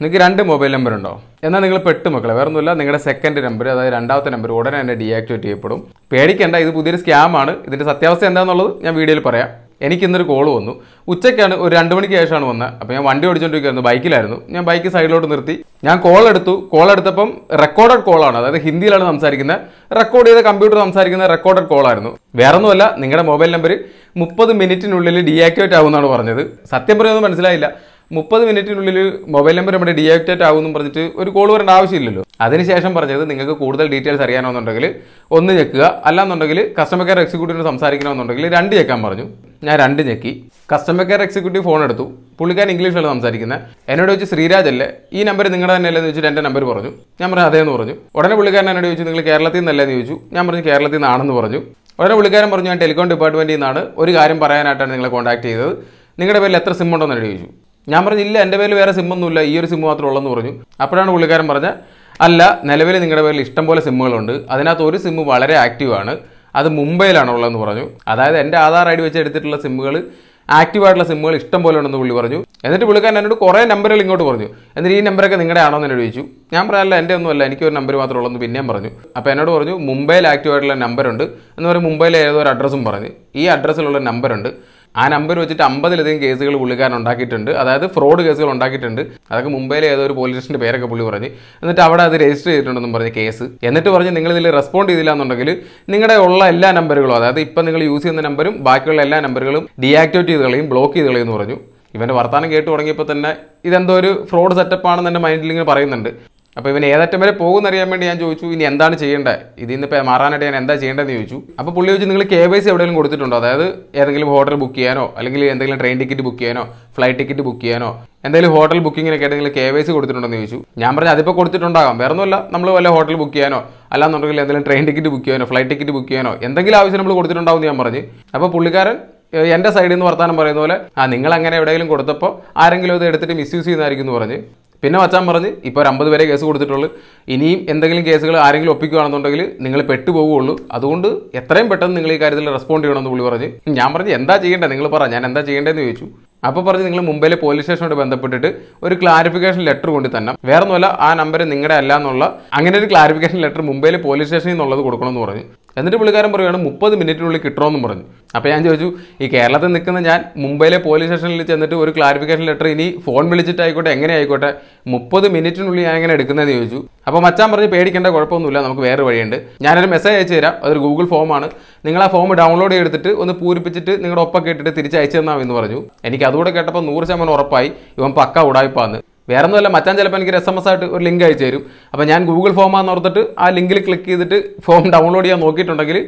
നിങ്ങൾക്ക് രണ്ട് mobile number ഉണ്ടോ എന്നാൽ നിങ്ങൾ പെട്ട് മക്കളെ ഒന്നുമില്ല നിങ്ങളുടെ സെക്കൻഡ് നമ്പർ അതായത് രണ്ടാമത്തെ നമ്പർ ഉടനെ തന്നെ ഡീആക്ടിവേറ്റ് ചെയ്യപ്പെടും പേടിക്കേണ്ട ഇത് പുതിയൊരു സ്കാമാണ് ഇതിൻ്റെ സത്യാവസ്ഥ എന്താണെന്നുള്ളത് ഞാൻ വീഡിയോയിൽ പറയാം എനിക്ക് ഇന്നൊരു കോൾ വന്നു ഉച്ചയ്ക്കാണ് ഒരു രണ്ട് മണിക്ക് ശേഷമാണ് വന്നത് അപ്പോൾ ഞാൻ വണ്ടി ഓടിച്ചുകൊണ്ടിരിക്കുകയായിരുന്നു ബൈക്കിലായിരുന്നു ഞാൻ ബൈക്ക് സൈഡിലോട്ട് നിർത്തി ഞാൻ കോൾ എടുത്തു കോൾ എടുത്തപ്പം റെക്കോർഡഡ് കോളാണ് അതായത് ഹിന്ദിയിലാണ് സംസാരിക്കുന്നത് റെക്കോർഡ് ചെയ്ത കമ്പ്യൂട്ടർ സംസാരിക്കുന്ന റെക്കോർഡഡ് കോളായിരുന്നു വേറൊന്നുമല്ല നിങ്ങളുടെ മൊബൈൽ നമ്പർ മുപ്പത് മിനിറ്റിനുള്ളിൽ ഡീആക്ടിവേറ്റ് ആകുമെന്നാണ് പറഞ്ഞത് സത്യം പറയുന്നത് മനസ്സിലായില്ല മുപ്പത് മിനിറ്റിനുള്ളിൽ മൊബൈൽ നമ്പർ നമ്മുടെ ഡീആക്ടിവേറ്റ് ആകുമെന്നും പറഞ്ഞിട്ട് ഒരു കോൾ വരേണ്ട ആവശ്യമില്ലല്ലോ അതിനുശേഷം പറഞ്ഞത് നിങ്ങൾക്ക് കൂടുതൽ ഡീറ്റെയിൽസ് അറിയാമെന്നുണ്ടെങ്കിൽ ഒന്ന് ഞെക്കുക അല്ലാന്നുണ്ടെങ്കിൽ കസ്റ്റമർ കെയർ എക്സിക്യൂട്ടീവിനെ സംസാരിക്കണമെന്നുണ്ടെങ്കിൽ രണ്ട് ചെക്കാൻ പറഞ്ഞു ഞാൻ രണ്ട് ഞെക്കി കസ്റ്റമർ കെയർ എക്സിക്യൂട്ടീവ് ഫോൺ എടുത്തു പുള്ളിക്കാരൻ ഇംഗ്ലീഷിലാണ് സംസാരിക്കുന്നത് എന്നോട് വെച്ച് ശ്രീരാജ് അല്ലേ ഈ നമ്പർ നിങ്ങളുടെ തന്നെ അല്ലെന്ന് ചോദിച്ചിട്ട് എൻ്റെ നമ്പർ പറഞ്ഞു ഞാൻ പറഞ്ഞു അതേന്ന് പറഞ്ഞു ഉടനെ പുള്ളിക്കാരൻ എന്നോട് ചോദിച്ചു നിങ്ങൾ കേരളത്തിൽ നിന്നല്ലേന്ന് ചോദിച്ചു ഞാൻ പറഞ്ഞു കേരളത്തിൽ നിന്നാണെന്ന് പറഞ്ഞു ഉടനെ പുള്ളിക്കാരൻ പറഞ്ഞു ഞാൻ ടെലികോം ഡിപ്പാർട്ട്മെൻറ്റിൽ നിന്നാണ് ഒരു കാര്യം പറയാനായിട്ടാണ് നിങ്ങളെ കോൺടാക്ട് ചെയ്തത് നിങ്ങളുടെ പേരിൽ എത്ര സിം ഉണ്ടോ എന്ന് ചോദിച്ചു ഞാൻ പറഞ്ഞില്ല എൻ്റെ പേരിൽ വേറെ സിമ്മൊന്നുമില്ല ഈ ഒരു സിമ്മ് മാത്രമേ ഉള്ളെന്ന് പറഞ്ഞു അപ്പോഴാണ് പുള്ളിക്കാരൻ പറഞ്ഞത് അല്ല നിലവിൽ നിങ്ങളുടെ പേരിൽ ഇഷ്ടം പോലെ സിമ്മുകളുണ്ട് അതിനകത്ത് ഒരു സിമ്മ് വളരെ ആക്റ്റീവാണ് അത് മുംബൈയിലാണ് ഉള്ളതെന്ന് പറഞ്ഞു അതായത് എൻ്റെ ആധാർ ഐ ഡി വെച്ച് എടുത്തിട്ടുള്ള സിമ്മുകൾ ആക്റ്റീവായിട്ടുള്ള സിമ്മുകൾ ഇഷ്ടം പോലെ ഉണ്ടെന്ന് പുള്ളി പറഞ്ഞു എന്നിട്ട് പുള്ളിക്കാരൻ എന്നോട് കുറേ നമ്പറുകൾ ഇങ്ങോട്ട് പറഞ്ഞു എന്നിട്ട് ഈ നമ്പറൊക്കെ നിങ്ങളുടെ ആണോ എന്ന് ചോദിച്ചു ഞാൻ പറയാനല്ല എൻ്റെ ഒന്നുമല്ല എനിക്ക് ഒരു നമ്പർ മാത്രമേ ഉള്ളൂ എന്ന് പിന്നെയും പറഞ്ഞു അപ്പോൾ എന്നോട് പറഞ്ഞു മുംബൈയിൽ ആക്റ്റീവ് ആയിട്ടുള്ള നമ്പറുണ്ട് എന്ന് പറയും മുംബൈയിൽ ഏതോ ഒരു അഡ്രസ്സും പറഞ്ഞു ഈ അഡ്രസ്സിലുള്ള നമ്പറുണ്ട് ആ നമ്പർ വെച്ചിട്ട് അമ്പതിലധികം കേസുകൾ പുള്ളിക്കാരൻ ഉണ്ടാക്കിയിട്ടുണ്ട് അതായത് ഫ്രോഡ് കേസുകൾ ഉണ്ടാക്കിയിട്ടുണ്ട് അതൊക്കെ മുംബൈയിലെ ഏതോ ഒരു പോലീസ് സ്റ്റേഷൻ്റെ പേരൊക്കെ പുള്ളി പറഞ്ഞ് എന്നിട്ട് അവിടെ അത് രജിസ്റ്റർ ചെയ്തിട്ടുണ്ടെന്നും പറഞ്ഞ കേസ് എന്നിട്ട് പറഞ്ഞ് നിങ്ങൾ ഇതിൽ റെസ്പോണ്ട് ചെയ്തില്ല എന്നുണ്ടെങ്കിൽ നിങ്ങളുടെ ഉള്ള എല്ലാ നമ്പറുകളും അതായത് ഇപ്പം നിങ്ങൾ യൂസ് ചെയ്യുന്ന നമ്പരും ബാക്കിയുള്ള എല്ലാ നമ്പറുകളും ഡീആക്ടിവേറ്റ് ചെയ്ത് കളയും ബ്ലോക്ക് ചെയ്ത് കളയും എന്ന് പറഞ്ഞു ഇവൻ്റെ വർത്തമാനം കേട്ട് തുടങ്ങിയപ്പോൾ തന്നെ ഇതെന്തോ ഒരു ഫ്രോഡ് സെറ്റപ്പ് എൻ്റെ മൈൻഡിൽ ഇങ്ങനെ പറയുന്നുണ്ട് അപ്പോൾ ഇവൻ ഏതറ്റം വരെ പോകുമെന്നറിയാൻ വേണ്ടി ഞാൻ ചോദിച്ചു ഇനി എന്താണ് ചെയ്യേണ്ടത് ഇതിൽ നിന്ന് ഇപ്പോൾ മാറാനായിട്ട് ഞാൻ എന്താ ചെയ്യേണ്ടതെന്ന് ചോദിച്ചു അപ്പോൾ പുള്ളി ചോദിച്ചു നിങ്ങൾ കെ വൈ സി എവിടെയെങ്കിലും കൊടുത്തിട്ടുണ്ടോ അതായത് ഏതെങ്കിലും ഹോട്ടൽ ബുക്ക് ചെയ്യാനോ അല്ലെങ്കിൽ എന്തെങ്കിലും ട്രെയിൻ ടിക്കറ്റ് ബുക്ക് ചെയ്യാനോ ഫ്ലൈറ്റ് ടിക്കറ്റ് ബുക്ക് ചെയ്യാനോ എന്തെങ്കിലും ഹോട്ടൽ ബുക്കിങ്ങിനൊക്കെ നിങ്ങൾ കെ വൈ സി എന്ന് ചോദിച്ചു ഞാൻ പറഞ്ഞു അതിപ്പോൾ കൊടുത്തിട്ടുണ്ടാകാം വേറെ ഒന്നുമല്ല നമ്മൾ വല്ല ഹോട്ടൽ ബുക്ക് ചെയ്യാനോ അല്ലാന്നുണ്ടെങ്കിൽ എന്തെങ്കിലും ട്രെയിൻ ടിക്കറ്റ് ബുക്ക് ചെയ്യാനോ ഫ്ലൈറ്റ് ടിക്കറ്റ് ബുക്ക് ചെയ്യാനോ എന്തെങ്കിലും ആവശ്യം നമ്മൾ കൊടുത്തിട്ടുണ്ടാവും എന്ന് ഞാൻ പറഞ്ഞു അപ്പോൾ പുള്ളിക്കാരൻ എൻ്റെ സൈഡിൽ നിന്ന് വർത്താനം പറയുന്ന പോലെ ആ നിങ്ങൾ അങ്ങനെ എവിടെയെങ്കിലും കൊടുത്തപ്പോൾ ആരെങ്കിലും ഇത് എടുത്തിട്ട് മിസ്യൂസ് ചെയ്യുന്നതായിരിക്കും എന്ന് പറഞ്ഞ് പിന്നെ വച്ചാൻ പറഞ്ഞ് ഇപ്പോൾ ഒരു അമ്പത് പേരെ കേസ് കൊടുത്തിട്ടുള്ളൂ ഇനിയും എന്തെങ്കിലും കേസുകൾ ആരെങ്കിലും ഒപ്പിക്കുകയാണെന്നുണ്ടെങ്കിൽ നിങ്ങൾ പെട്ടുപോകുള്ളൂ അതുകൊണ്ട് എത്രയും പെട്ടെന്ന് നിങ്ങൾ ഈ കാര്യത്തിൽ റെസ്പോണ്ട് ചെയ്യണമെന്ന് പുള്ളി പറഞ്ഞ് ഞാൻ പറഞ്ഞ് എന്താ ചെയ്യേണ്ടത് നിങ്ങൾ പറ ഞാൻ എന്താ ചെയ്യേണ്ടതെന്ന് ചോദിച്ചു അപ്പോൾ പറഞ്ഞ് നിങ്ങൾ മുംബൈയിലെ പോലീസ് സ്റ്റേഷനോട് ബന്ധപ്പെട്ടിട്ട് ഒരു ക്ലാരിഫിക്കേഷൻ ലെറ്റർ കൊണ്ട് തന്നെ വേറെ ഒന്നുമല്ല ആ നമ്പർ നിങ്ങളുടെ അല്ല എന്നുള്ള അങ്ങനെ ഒരു ക്ലാരിഫിക്കേഷൻ ലെറ്റർ മുംബൈയിലെ പോലീസ് സ്റ്റേഷനിൽ നിന്നുള്ളത് കൊടുക്കണമെന്ന് പറഞ്ഞു എന്നിട്ട് പുള്ളിക്കാരൻ പറയുകയാണ് മുപ്പത് മിനിറ്റിനുള്ളിൽ കിട്ടണമെന്ന് പറഞ്ഞു അപ്പോൾ ഞാൻ ചോദിച്ചു ഈ കേരളത്തിൽ നിൽക്കുന്ന ഞാൻ മുംബൈയിലെ പോലീസ് സ്റ്റേഷനിൽ ചെന്നിട്ട് ഒരു ക്ലാരിഫിക്കേഷൻ ലെറ്റർ ഇനി ഫോൺ വിളിച്ചിട്ടായിക്കോട്ടെ എങ്ങനെ ആയിക്കോട്ടെ മുപ്പത് മിനിറ്റിനുള്ളിൽ ഞാൻ എങ്ങനെ എടുക്കുന്നതെന്ന് ചോദിച്ചു അപ്പോൾ മച്ചാൻ പറഞ്ഞ് പേടിക്കേണ്ട കുഴപ്പമൊന്നുമില്ല നമുക്ക് വേറെ വഴിയുണ്ട് ഞാനൊരു മെസ്സേജ് അയച്ചു തരാം അതൊരു ഗൂഗിൾ ഫോമാണ് നിങ്ങൾ ആ ഫോം ഡൗൺലോഡ് ചെയ്തിട്ട് ഒന്ന് പൂരിപ്പിച്ചിട്ട് നിങ്ങളുടെ ഒപ്പം കേട്ടിട്ട് തിരിച്ചയച്ചു തന്നാമെന്ന് പറഞ്ഞു എനിക്ക് അതുകൂടെ കേട്ടപ്പോൾ നൂറ് ശതമാനം ഉറപ്പായി ഇവൻ പക്ക ഉടായ്പാന്ന് വേറെ ഒന്നുമല്ല മറ്റാൻ ചിലപ്പോൾ എനിക്ക് എസ് എം എസ് ആയിട്ട് ഒരു ലിങ്ക് അയച്ചു തരും അപ്പോൾ ഞാൻ ഗൂഗിൾ ഫോമാന്ന് ഓർത്തിട്ട് ആ ലിങ്കിൽ ക്ലിക്ക് ചെയ്തിട്ട് ഫോം ഡൗൺലോഡ് ചെയ്യാൻ നോക്കിയിട്ടുണ്ടെങ്കിൽ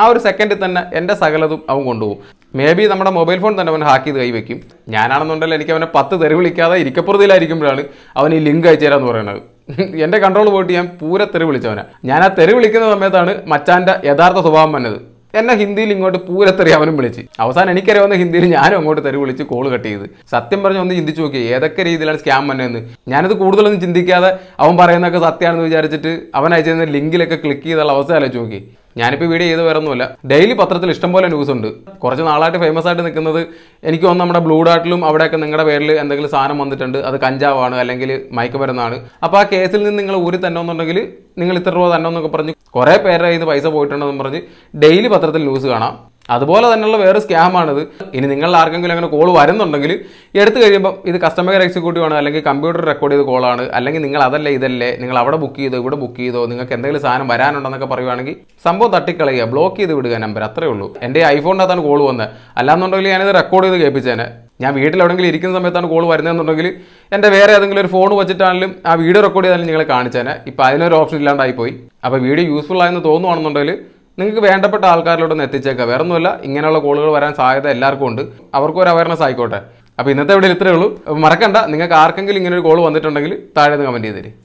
ആ ഒരു സെക്കൻഡിൽ തന്നെ എൻ്റെ സകലതും അവൻ കൊണ്ടുപോകും മേ ബി നമ്മുടെ മൊബൈൽ ഫോൺ തന്നെ അവൻ ഹാക്ക് ചെയ്ത് കൈവയ്ക്കും ഞാനാണെന്നുണ്ടെങ്കിൽ എനിക്ക് അവനെ പത്ത് തെറി വിളിക്കാതെ ഇരിക്കപ്പുറത്തിലായിരിക്കുമ്പോഴാണ് അവൻ ഈ ലിങ്ക് അയച്ചു തരാമെന്ന് പറയുന്നത് എൻ്റെ കൺട്രോൾ പോയിട്ട് ഞാൻ പൂരെ തെറി വിളിച്ചവനാണ് ഞാൻ ആ തെറി വിളിക്കുന്ന സമയത്താണ് മച്ചാൻ്റെ യഥാർത്ഥ സ്വഭാവം വന്നത് എന്നെ ഹിന്ദിയിൽ ഇങ്ങോട്ട് പൂരത്തെറി അവനും വിളിച്ച് അവസാനം എനിക്കറിയാവുന്ന ഹിന്ദിയിൽ ഞാനും അങ്ങോട്ട് തെറി വിളിച്ച് കോൾ കട്ട് ചെയ്ത് സത്യം പറഞ്ഞ് ഒന്ന് ചിന്തിച്ചു നോക്കി ഏതൊക്കെ രീതിയിലാണ് സ്കാം വന്നതെന്ന് ഞാനത് കൂടുതലൊന്നും ചിന്തിക്കാതെ അവൻ പറയുന്നതൊക്കെ സത്യമാണെന്ന് വിചാരിച്ചിട്ട് അവൻ അയച്ചിരുന്ന ലിങ്കിലൊക്കെ ക്ലിക്ക് ചെയ്തുള്ള അവസ്ഥ ആലോചിച്ച് നോക്കി ഞാനിപ്പോൾ വീഡിയോ ചെയ്ത് ഒന്നുമില്ല ഡെയിലി പത്രത്തിൽ ഇഷ്ടംപോലെ ന്യൂസ് ഉണ്ട് കുറച്ച് നാളായിട്ട് ഫേമസ് ആയിട്ട് നിൽക്കുന്നത് എനിക്ക് തോന്നുന്നു നമ്മുടെ ബ്ലൂ ഡാട്ടിലും അവിടെയൊക്കെ നിങ്ങളുടെ പേരിൽ എന്തെങ്കിലും സാധനം വന്നിട്ടുണ്ട് അത് കഞ്ചാവാണ് അല്ലെങ്കിൽ മയക്കുമരുന്നാണ് അപ്പോൾ ആ കേസിൽ നിന്ന് നിങ്ങൾ ഊരി തന്നെ എന്നുണ്ടെങ്കിൽ നിങ്ങൾ ഇത്ര രൂപ തന്നെ എന്നൊക്കെ പറഞ്ഞ് കുറേ പേരുടെ ഇത് പൈസ പോയിട്ടുണ്ടെന്ന് പറഞ്ഞ് ഡെയിലി പത്രത്തിൽ ന്യൂസ് കാണാം അതുപോലെ തന്നെയുള്ള വേറെ സ്കാമാണിത് ഇനി നിങ്ങൾ ആർക്കെങ്കിലും അങ്ങനെ കോൾ വരുന്നുണ്ടെങ്കിൽ എടുത്തു കഴിയുമ്പോൾ ഇത് കസ്റ്റമർ കെയർ എക്സിക്യൂട്ടീവ് ആണ് അല്ലെങ്കിൽ കമ്പ്യൂട്ടർ റെക്കോർഡ് ചെയ്ത് കോളാണ് അല്ലെങ്കിൽ നിങ്ങൾ അതല്ല ഇതല്ലേ നിങ്ങൾ അവിടെ ബുക്ക് ചെയ്തോ ഇവിടെ ബുക്ക് ചെയ്തോ നിങ്ങൾക്ക് എന്തെങ്കിലും സാധനം വരാനുണ്ടെന്നൊക്കെ പറയുവാണെങ്കിൽ സംഭവം തട്ടിക്കളയുക ബ്ലോക്ക് ചെയ്ത് വിടുക നമ്പർ അത്രേ ഉള്ളൂ എൻ്റെ ഐഫോണിനകത്താണ് കോൾ വന്നത് അല്ലാന്നുണ്ടെങ്കിൽ ഞാനിത് റെക്കോർഡ് ചെയ്ത് കേൾപ്പിച്ചേനെ ഞാൻ വീട്ടിൽ എവിടെയെങ്കിലും ഇരിക്കുന്ന സമയത്താണ് കോൾ വരുന്നതെന്നുണ്ടെങ്കിൽ എൻ്റെ വേറെ ഏതെങ്കിലും ഒരു ഫോൺ വെച്ചിട്ടാണെങ്കിലും ആ വീഡിയോ റെക്കോർഡ് ചെയ്താലും നിങ്ങൾ കാണിച്ചേനെ ഇപ്പോൾ അതിനൊരു ഓപ്ഷൻ ഇല്ലാണ്ടായിപ്പോയി അപ്പോൾ വീഡിയോ യൂസ്ഫുൾ ആയെന്ന് തോന്നുവാണെന്നുണ്ടെങ്കിൽ നിങ്ങൾക്ക് വേണ്ടപ്പെട്ട ആൾക്കാരിലോട്ടൊന്ന് എത്തിച്ചേക്കാം വേറെ ഒന്നുമില്ല ഇങ്ങനെയുള്ള കോളുകൾ വരാൻ സാധ്യത എല്ലാവർക്കും ഉണ്ട് അവർക്കും ഒരു അവയർനെസ് ആയിക്കോട്ടെ അപ്പോൾ ഇന്നത്തെ ഇവിടെ ഇത്രയേ ഉള്ളൂ മറക്കണ്ട നിങ്ങൾക്ക് ആർക്കെങ്കിലും ഇങ്ങനെ ഒരു കോൾ വന്നിട്ടുണ്ടെങ്കിൽ താഴെ നിന്ന് കമൻറ്റ് ചെയ്തേരി